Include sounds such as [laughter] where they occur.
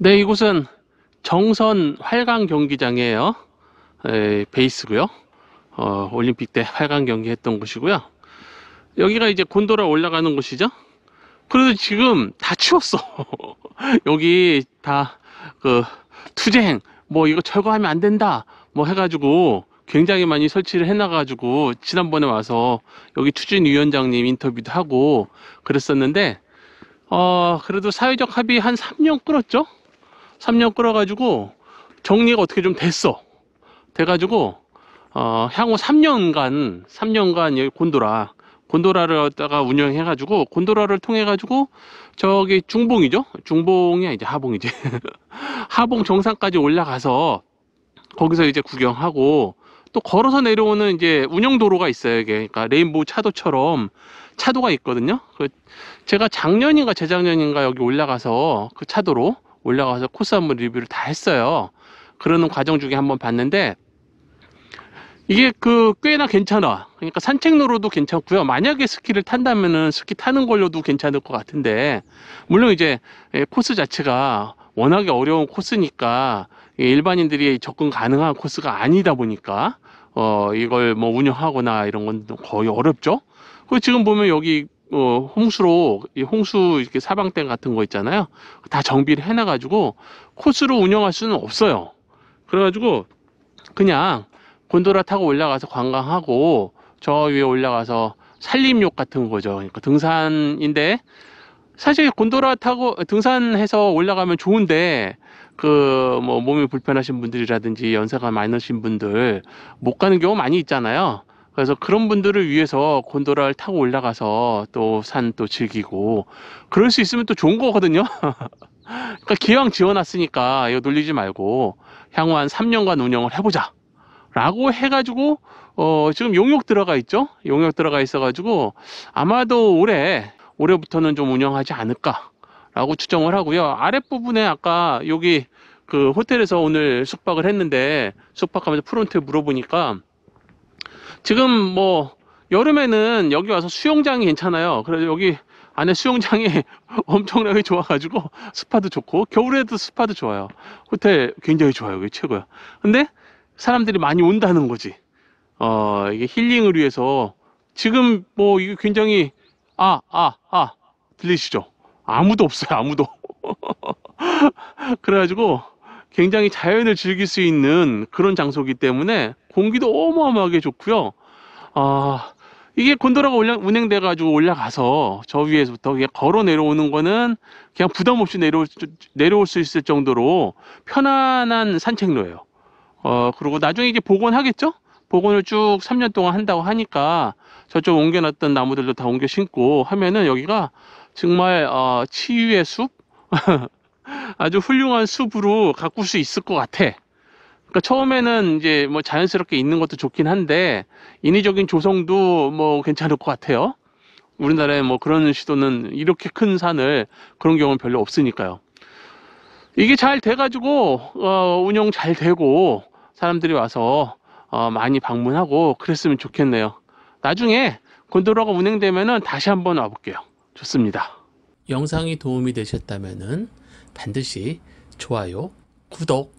네, 이곳은 정선 활강 경기장이에요. 베이스고요. 어, 올림픽 때 활강 경기 했던 곳이고요. 여기가 이제 곤돌아 올라가는 곳이죠. 그래도 지금 다 치웠어. [laughs] 여기 다 그 투쟁 뭐 이거 철거하면 안 된다 뭐 해가지고 굉장히 많이 설치를 해놔가지고 지난번에 와서 여기 추진위원장님 인터뷰도 하고 그랬었는데 어 그래도 사회적 합의 한 3년 끌었죠. 3년 끌어가지고 정리가 어떻게 좀 됐어 돼가지고 어, 향후 3년간 3년간 곤도라 곤도라를 갖다가 운영해 가지고 곤도라를 통해 가지고 저기 중봉이죠 중봉이 이제 하봉이지 [laughs] 하봉 정상까지 올라가서 거기서 이제 구경하고 또 걸어서 내려오는 이제 운영 도로가 있어요 이게 그러니까 레인보우 차도처럼 차도가 있거든요 그 제가 작년인가 재작년인가 여기 올라가서 그 차도로 올라가서 코스 한번 리뷰를 다 했어요. 그러는 과정 중에 한번 봤는데 이게 그 꽤나 괜찮아. 그러니까 산책로로도 괜찮고요. 만약에 스키를 탄다면은 스키 타는 걸로도 괜찮을 것 같은데 물론 이제 코스 자체가 워낙에 어려운 코스니까 일반인들이 접근 가능한 코스가 아니다 보니까 어 이걸 뭐 운영하거나 이런 건 거의 어렵죠. 그 지금 보면 여기 어, 홍수로 이 홍수 이렇게 사방댐 같은 거 있잖아요. 다 정비를 해놔가지고 코스로 운영할 수는 없어요. 그래가지고 그냥 곤돌라 타고 올라가서 관광하고 저 위에 올라가서 산림욕 같은 거죠. 그러니까 등산인데 사실 곤돌라 타고 등산해서 올라가면 좋은데 그 뭐 몸이 불편하신 분들이라든지 연세가 많으신 분들 못 가는 경우 많이 있잖아요. 그래서 그런 분들을 위해서 곤도라를 타고 올라가서 또 산또 또 즐기고 그럴 수 있으면 또 좋은 거거든요. [laughs] 그러니까 기왕 지어놨으니까 이거 놀리지 말고 향후 한 3년간 운영을 해보자. 라고 해가지고 어 지금 용역 들어가 있죠. 용역 들어가 있어가지고 아마도 올해 올해부터는 좀 운영하지 않을까라고 추정을 하고요. 아랫부분에 아까 여기 그 호텔에서 오늘 숙박을 했는데 숙박하면서 프론트 물어보니까 지금 뭐 여름에는 여기 와서 수영장이 괜찮아요. 그래서 여기 안에 수영장이 [laughs] 엄청나게 좋아가지고 스파도 좋고 겨울에도 스파도 좋아요. 호텔 굉장히 좋아요. 여기 최고야. 근데 사람들이 많이 온다는 거지. 어 이게 힐링을 위해서 지금 뭐 이게 굉장히 아아아 아, 아, 들리시죠? 아무도 없어요. 아무도. [laughs] 그래가지고 굉장히 자연을 즐길 수 있는 그런 장소이기 때문에 공기도 어마어마하게 좋고요. 아, 이게 곤도라가 운행돼 가지고 올라가서 저 위에서부터 걸어 내려오는 거는 그냥 부담 없이 내려올, 수, 내려올 수 있을 정도로 편안한 산책로예요. 어, 그리고 나중에 이제 복원하겠죠? 복원을 쭉 3년 동안 한다고 하니까 저쪽 옮겨놨던 나무들도 다 옮겨 심고 하면은 여기가 정말 어, 치유의 숲? [laughs] 아주 훌륭한 숲으로 가꿀 수 있을 것 같아. 그러니까 처음에는 이제 뭐 자연스럽게 있는 것도 좋긴 한데 인위적인 조성도 뭐 괜찮을 것 같아요. 우리나라에 뭐 그런 시도는 이렇게 큰 산을 그런 경우는 별로 없으니까요. 이게 잘 돼가지고 어, 운영 잘 되고 사람들이 와서 어, 많이 방문하고 그랬으면 좋겠네요. 나중에 곤도라가 운행되면 다시 한번 와볼게요. 좋습니다. 영상이 도움이 되셨다면은 반드시 좋아요, 구독,